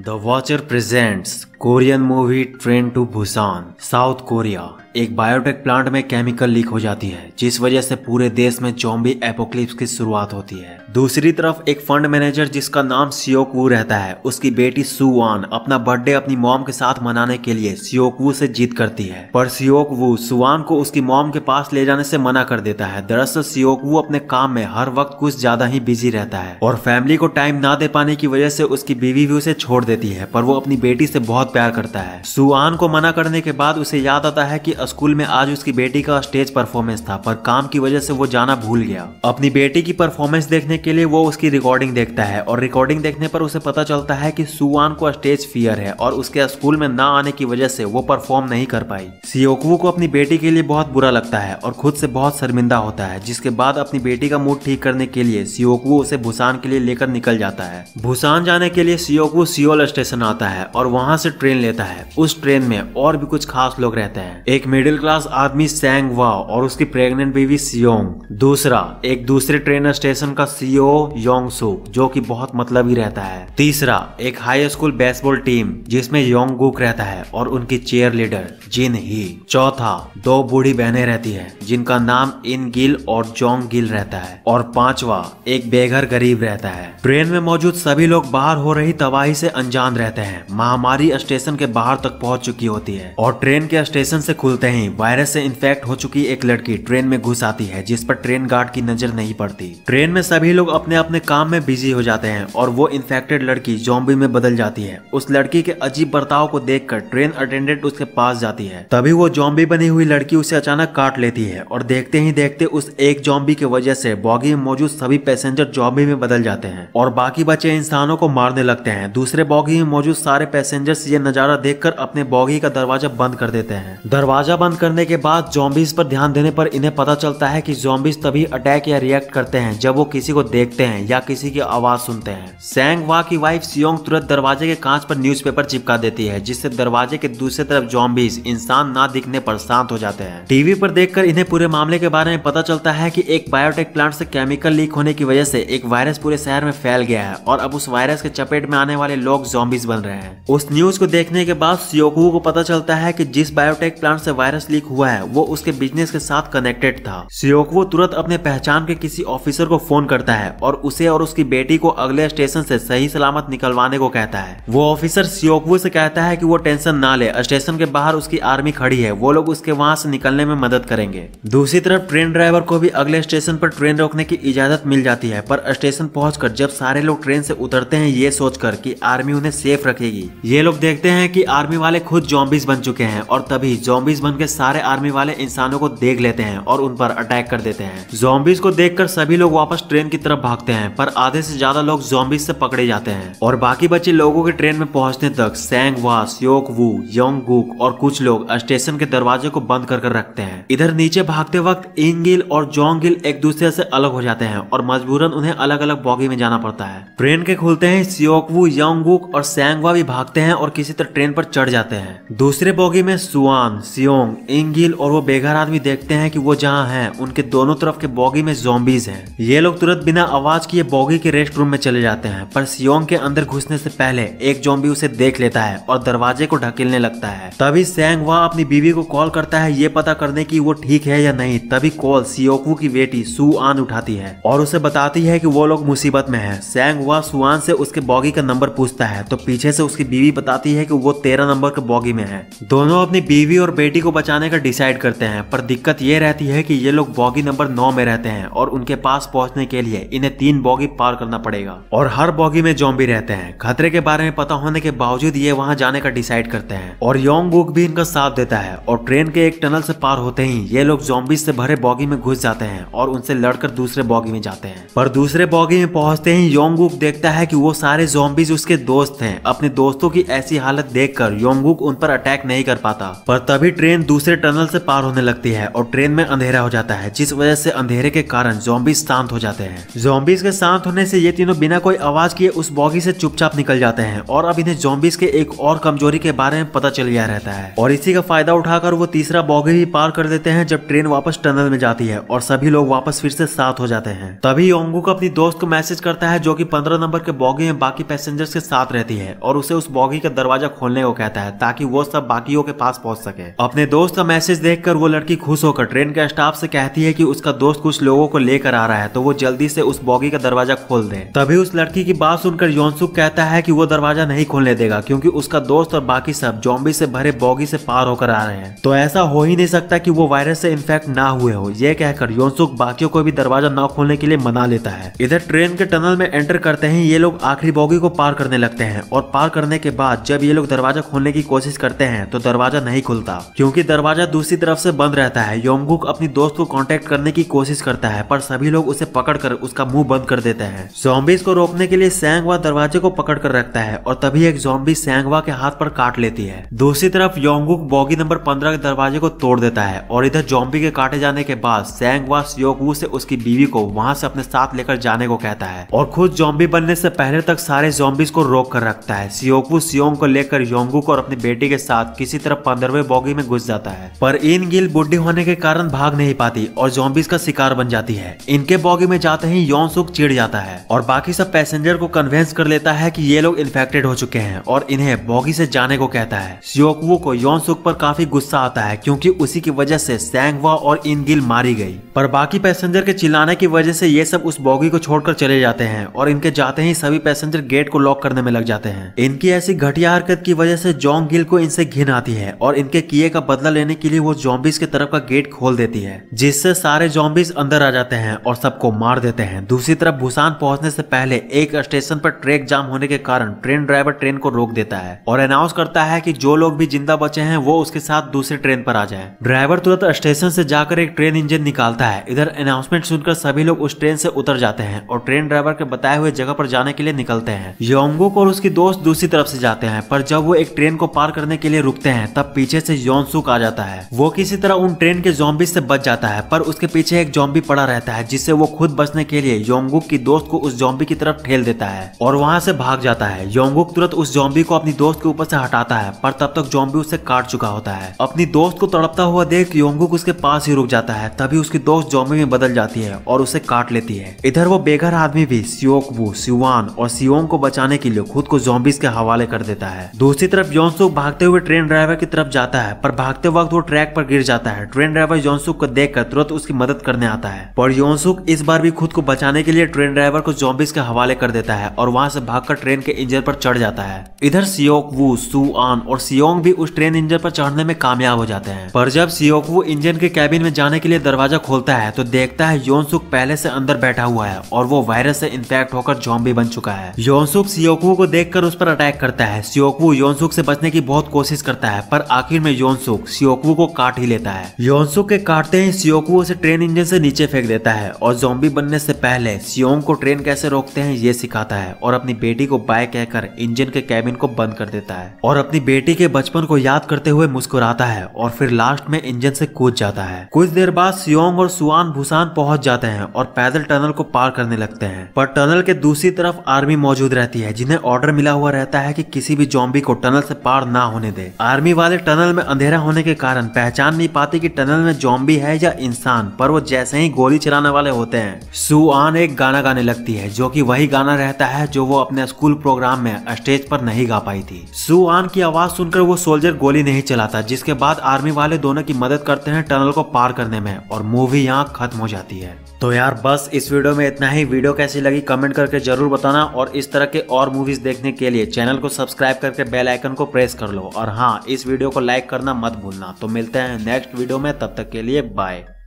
The Watcher presents Korean movie train to Busan South Korea एक biotech plant में chemical leak हो जाती है जिस वजह से पूरे देश में जॉम्बी एपोक्लिप्स की शुरुआत होती है दूसरी तरफ एक फंड मैनेजर जिसका नाम सियोकवू रहता है उसकी बेटी सुवान अपना बर्थडे अपनी मॉम के साथ मनाने के लिए सियोकवू से जीत करती है पर सियोकवू सुवान को उसकी मॉम के पास ले जाने से मना कर देता है दरअसल सियोकवू अपने काम में हर वक्त कुछ ज्यादा ही बिजी रहता है और फैमिली को टाइम ना दे पाने की वजह से उसकी बीवी भी उसे छोड़ देती है पर वो अपनी बेटी से बहुत बहुत प्यार करता है सुआन को मना करने के बाद उसे याद आता है कि स्कूल में आज उसकी बेटी का स्टेज परफॉर्मेंस था पर काम की वजह से वो जाना भूल गया अपनी बेटी की परफॉर्मेंस देखने के लिए वो उसकी रिकॉर्डिंग देखता है और रिकॉर्डिंग देखने पर उसे पता चलता है की सुआन को स्टेज फियर है और उसके स्कूल में न आने की वजह से वो परफॉर्म नहीं कर पाई सियोकवू को अपनी बेटी के लिए बहुत बुरा लगता है और खुद से बहुत शर्मिंदा होता है जिसके बाद अपनी बेटी का मूड ठीक करने के लिए सियोकवू उसे भूसान के लिए लेकर निकल जाता है भूसान जाने के लिए सियोकवू सियोल स्टेशन आता है और वहाँ से ट्रेन लेता है उस ट्रेन में और भी कुछ खास लोग रहते हैं एक मिडिल क्लास आदमी सैंग वा और उसकी प्रेग्नेंट बीवी सियोंग दूसरा एक दूसरे ट्रेन स्टेशन का सीओ योंग सुक जो की बहुत मतलब ही रहता है तीसरा एक हाई स्कूल बेसबॉल टीम जिसमे योंग गुक रहता है और उनकी चेयर लीडर जिन ही चौथा दो बूढ़ी बहनें रहती है जिनका नाम इन गिल और जोंग गिल रहता है और पांचवा एक बेघर गरीब रहता है ट्रेन में मौजूद सभी लोग बाहर हो रही तबाही से अनजान रहते हैं महामारी स्टेशन के बाहर तक पहुंच चुकी होती है और ट्रेन के स्टेशन से खुलते ही वायरस से इन्फेक्ट हो चुकी एक लड़की ट्रेन में घुस आती है जिस पर ट्रेन गार्ड की नजर नहीं पड़ती ट्रेन में सभी लोग अपने अपने काम में बिजी हो जाते हैं और वो इन्फेक्टेड लड़की जॉम्बी में बदल जाती है उस लड़की के अजीब बर्ताव को देख ट्रेन अटेंडेंट उसके पास जाती है तभी वो जॉम्बी बनी हुई लड़की उसे अचानक काट लेती है और देखते ही देखते उस एक जॉम्बी की वजह से बॉगी में मौजूद सभी पैसेंजर जॉम्बी में बदल जाते हैं और बाकी बचे इंसानों को मारने लगते हैं दूसरे बॉगी में मौजूद सारे पैसेंजर्स ये नज़ारा देखकर अपने बॉगी का दरवाजा बंद कर देते हैं दरवाजा बंद करने के बाद जॉम्बिस पर ध्यान देने पर इन्हें पता चलता है कि जॉम्बिस तभी अटैक या रिएक्ट करते हैं जब वो किसी को देखते हैं या किसी की आवाज सुनते हैं सैंग वाह की वाइफ सियोंग तुरंत दरवाजे के कांच पर न्यूज़पेपर चिपका देती है जिससे दरवाजे के दूसरे तरफ जॉम्बिस इंसान ना दिखने पर शांत हो जाते हैं टीवी पर देखकर इन्हें पूरे मामले के बारे में पता चलता है की एक बायोटेक प्लांट ऐसी केमिकल लीक होने की वजह ऐसी एक वायरस पूरे शहर में फैल गया है और अब उस वायरस के चपेट में आने वाले लोग जॉम्बिस बन रहे हैं उस न्यूज को देखने के बाद सियोकू को पता चलता है कि जिस बायोटेक प्लांट से वायरस लीक हुआ है वो उसके बिजनेस के साथ कनेक्टेड था सियोकू तुरंत अपने पहचान के किसी ऑफिसर को फोन करता है और उसे और उसकी बेटी को अगले स्टेशन से सही सलामत निकलवाने को कहता है वो ऑफिसर सियोकू से कहता है की वो टेंशन ना ले स्टेशन के बाहर उसकी आर्मी खड़ी है वो लोग उसके वहाँ से निकलने में मदद करेंगे दूसरी तरफ ट्रेन ड्राइवर को भी अगले स्टेशन पर ट्रेन रोकने की इजाजत मिल जाती है पर स्टेशन पहुँच जब सारे लोग ट्रेन से उतरते हैं ये सोचकर कि आर्मी उन्हें सेफ रखेगी ये लोग देख देखते हैं कि आर्मी वाले खुद जॉम्बिस बन चुके हैं और तभी जॉम्बिस बन के सारे आर्मी वाले इंसानों को देख लेते हैं और उन पर अटैक कर देते हैं जॉम्बिस को देख सभी लोग वापस ट्रेन की तरफ भागते हैं पर आधे से ज्यादा लोग जॉम्बिस से पकड़े जाते हैं और बाकी बच्चे लोगों के ट्रेन में पहुंचने तक सैंग वास योक योंग गुक और कुछ लोग स्टेशन के दरवाजे को बंद कर कर रखते हैं इधर नीचे भागते वक्त इंगिल और जोंगिल एक दूसरे से अलग हो जाते हैं और मजबूरन उन्हें अलग अलग बॉगी में जाना पड़ता है ट्रेन के खुलते ही सियोकवू योंगुक और सैंगवा भी भागते हैं और किसी तरह ट्रेन पर चढ़ जाते हैं दूसरे बोगी में सुआन सियोंग इंगिल और वो बेघर आदमी देखते हैं कि वो जहाँ है उनके दोनों तरफ के बॉगी में जोम्बीज हैं ये लोग तुरंत बिना आवाज किए बोगी के रेस्ट रूम में चले जाते हैं पर सियोंग के अंदर घुसने से पहले एक जोम्बी उसे देख लेता है और दरवाजे को ढकेलने लगता है तभी सैंग वहाँ अपनी बीवी को कॉल करता है ये पता करने की वो ठीक है या नहीं तभी कॉल सियोकू की बेटी सुआन उठाती है और उसे बताती है की वो लोग मुसीबत में है सैंग वहाँ सुआन से उसके बॉगी का नंबर पूछता है तो पीछे से उसकी बीवी बताती बताती है कि वो तेरह नंबर के बॉगी में है दोनों अपनी बीवी और बेटी को बचाने का डिसाइड करते हैं पर दिक्कत ये रहती है कि ये लोग बॉगी नंबर नौ में रहते हैं और उनके पास पहुंचने के लिए इन्हें तीन बॉगी पार करना पड़ेगा और हर बॉगी में जॉम्बी रहते हैं खतरे के बारे में पता होने के बावजूद ये वहाँ जाने का डिसाइड करते हैं और योंग गुक भी इनका साथ देता है और ट्रेन के एक टनल से पार होते ही ये लोग जॉम्बी से भरे बॉगी में घुस जाते हैं और उनसे लड़कर दूसरे बॉगी में जाते हैं पर दूसरे बॉगी में पहुंचते ही योंग गुक देखता है की वो सारे जॉम्बीज उसके दोस्त हैं अपने दोस्तों की ऐसी की हालत देखकर योंगुक उन पर अटैक नहीं कर पाता पर तभी ट्रेन दूसरे टनल से पार होने लगती है और ट्रेन में अंधेरा हो जाता है जिस वजह से अंधेरे के कारण जोम्बी शांत हो जाते हैं जोम्बिस के शांत होने से ये तीनों बिना कोई आवाज किए उस बॉगी से चुपचाप निकल जाते हैं और अब इन्हें जोम्बिस के एक और कमजोरी के बारे में पता चल गया रहता है और इसी का फायदा उठाकर वो तीसरा बॉगी भी पार कर देते हैं जब ट्रेन वापस टनल में जाती है और सभी लोग वापस फिर से साथ हो जाते हैं तभी योंगुक अपनी दोस्त को मैसेज करता है जो की पंद्रह नंबर के बॉगी में बाकी पैसेंजर्स के साथ रहती है और उसे उस बॉगी का दरवाजा दरवाजा खोलने को कहता है ताकि वो सब बाकियों के पास पहुंच सके अपने दोस्त का मैसेज देखकर वो लड़की खुश होकर ट्रेन के स्टाफ से कहती है कि उसका दोस्त कुछ लोगों को लेकर आ रहा है तो वो जल्दी से उस बॉगी का दरवाजा खोल दे तभी उस लड़की की बात सुनकर योनसुक कहता है कि वो दरवाजा नहीं खोलने देगा क्योंकि उसका दोस्त और बाकी सब जॉम्बी से भरे बॉगी से पार होकर आ रहे हैं तो ऐसा हो ही नहीं सकता की वो वायरस से इन्फेक्ट ना हुए हो ये कहकर योनसुक बाकियों को भी दरवाजा न खोलने के लिए मना लेता है इधर ट्रेन के टनल में एंटर करते ही ये लोग आखिरी बॉगी को पार करने लगते हैं और पार करने के बाद जब जब ये लोग दरवाजा खोलने की कोशिश करते हैं तो दरवाजा नहीं खुलता क्योंकि दरवाजा दूसरी तरफ से बंद रहता है योमगुक अपनी दोस्त को कांटेक्ट करने की कोशिश करता है पर सभी लोग उसे पकड़ कर उसका मुंह बंद कर देते हैं जोम्बिस को रोकने के लिए सैंगवा दरवाजे को पकड़ कर रखता है और तभी एक जोम्बी सैंगवा के हाथ पर काट लेती है दूसरी तरफ योंगुक बॉगी नंबर पंद्रह के दरवाजे को तोड़ देता है और इधर जोम्बी के काटे जाने के बाद सैंगवा सियोकू से उसकी बीवी को वहां से अपने साथ लेकर जाने को कहता है और खुद जोम्बी बनने से पहले तक सारे जोम्बिस को रोक कर रखता है सियोकू सियोंग को लेकर योंगुक और अपनी बेटी के साथ किसी तरह पंद्रहवें बॉगी में घुस जाता है पर इन गिल बुढ़ी होने के कारण भाग नहीं पाती और जोम्बिस का शिकार बन जाती है इनके बॉगी में जाते ही यौन सुख चिड़ जाता है और बाकी सब पैसेंजर को कन्वेंस कर लेता है की ये लोग इन्फेक्टेड हो चुके हैं और इन्हें बॉगी से जाने को कहता है सियोकवू को यौन सुख पर काफी गुस्सा आता है क्योंकि उसी की वजह से सैंगवा और गिल मारी गई पर बाकी पैसेंजर के चिल्लाने की वजह से ये सब उस बॉगी को छोड़कर चले जाते हैं और इनके जाते ही सभी पैसेंजर गेट को लॉक करने में लग जाते हैं इनकी ऐसी घटिया हरकत की वजह से जॉन्ग गिल को इनसे घिन आती है और इनके किए का बदला लेने के लिए वो जॉम्बिस के तरफ का गेट खोल देती है जिससे सारे जॉम्बिस अंदर आ जाते हैं और सबको मार देते हैं दूसरी तरफ भूसान पहुंचने से पहले एक स्टेशन पर ट्रैक जाम होने के कारण ट्रेन ड्राइवर ट्रेन को रोक देता है और अनाउंस करता है की जो लोग भी जिंदा बचे हैं वो उसके साथ दूसरे ट्रेन पर आ जाए ड्राइवर तुरंत स्टेशन से जाकर एक ट्रेन इंजन निकालता है इधर अनाउंसमेंट सुनकर सभी लोग उस ट्रेन से उतर जाते हैं और ट्रेन ड्राइवर के बताए हुए जगह पर जाने के लिए निकलते हैं योंगो को और उसकी दोस्त दूसरी तरफ से जाते हैं पर जब वो एक ट्रेन को पार करने के लिए रुकते हैं तब पीछे से योनसुक आ जाता है वो किसी तरह उन ट्रेन के जॉम्बी से बच जाता है पर उसके पीछे एक जॉम्बी पड़ा रहता है जिससे वो खुद बचने के लिए योंगुक की दोस्त को उस जॉम्बी की तरफ ठेल देता है और वहाँ से भाग जाता है योंगुक तुरंत उस जॉम्बी को अपनी दोस्त के ऊपर से हटाता है पर तब तक जॉम्बी उसे काट चुका होता है अपनी दोस्त को तड़पता हुआ देख योंगुक उसके पास ही रुक जाता है तभी उसकी दोस्त जॉम्बी में बदल जाती है और उसे काट लेती है इधर वो बेघर आदमी भी सियोकबू सिवान और सियोंग को बचाने के लिए खुद को जॉम्बिस के हवाले कर देता है है दूसरी तरफ जोनसुक भागते हुए ट्रेन ड्राइवर की तरफ जाता है पर भागते वक्त वो ट्रैक पर गिर जाता है ट्रेन ड्राइवर जोनसुक को देख तुरंत उसकी मदद करने आता है पर जोनसुक इस बार भी खुद को बचाने के लिए ट्रेन ड्राइवर को जॉम्बिस के हवाले कर देता है और वहाँ से भागकर ट्रेन के इंजन पर चढ़ जाता है इधर सियोकवू सुआन और सियोंग भी उस ट्रेन इंजन पर चढ़ने में कामयाब हो जाते हैं पर जब सियोकवू इंजन के कैबिन में जाने के लिए दरवाजा खोलता है तो देखता है योनसुक पहले से अंदर बैठा हुआ है और वो वायरस से इन्फेक्ट होकर जॉम्बी बन चुका है योनसुक सियोकू को देखकर उस पर अटैक करता है सियोकवू योनसुक से बचने की बहुत कोशिश करता है पर आखिर में योनसुक सियोकवू को काट ही लेता है योनसुक के काटते ही सियोकवू उसे ट्रेन इंजन से नीचे फेंक देता है और जोम्बी बनने से पहले सियोंग को ट्रेन कैसे रोकते हैं ये सिखाता है और अपनी बेटी को बाय कहकर इंजन के कैबिन को बंद कर देता है और अपनी बेटी के बचपन को याद करते हुए मुस्कुराता है और फिर लास्ट में इंजन से कूद जाता है कुछ देर बाद सियोंग और सुआन भूसान पहुंच जाते हैं और पैदल टनल को पार करने लगते हैं पर टनल के दूसरी तरफ आर्मी मौजूद रहती है जिन्हें ऑर्डर मिला हुआ रहता है कि किसी भी जॉम्बी को टनल से पार ना होने दे आर्मी वाले टनल में अंधेरा होने के कारण पहचान नहीं पाते कि टनल में जॉम्बी है या इंसान पर वो जैसे ही गोली चलाने वाले होते हैं सुआन एक गाना गाने लगती है जो की वही गाना रहता है जो वो अपने स्कूल प्रोग्राम में स्टेज पर नहीं गा पाई थी सुआन की आवाज सुनकर वो सोल्जर गोली नहीं चलाता जिसके बाद आर्मी वाले दोनों की मदद करते हैं टनल को पार करने में और मूवी यहाँ खत्म हो जाती है तो यार बस इस वीडियो में इतना ही वीडियो कैसी लगी कमेंट करके जरूर बताना और इस तरह के और मूवीज देखने के लिए चैनल को सब्सक्राइब सब्सक्राइब करके बेल आइकन को प्रेस कर लो और हाँ इस वीडियो को लाइक करना मत भूलना तो मिलते हैं नेक्स्ट वीडियो में तब तक के लिए बाय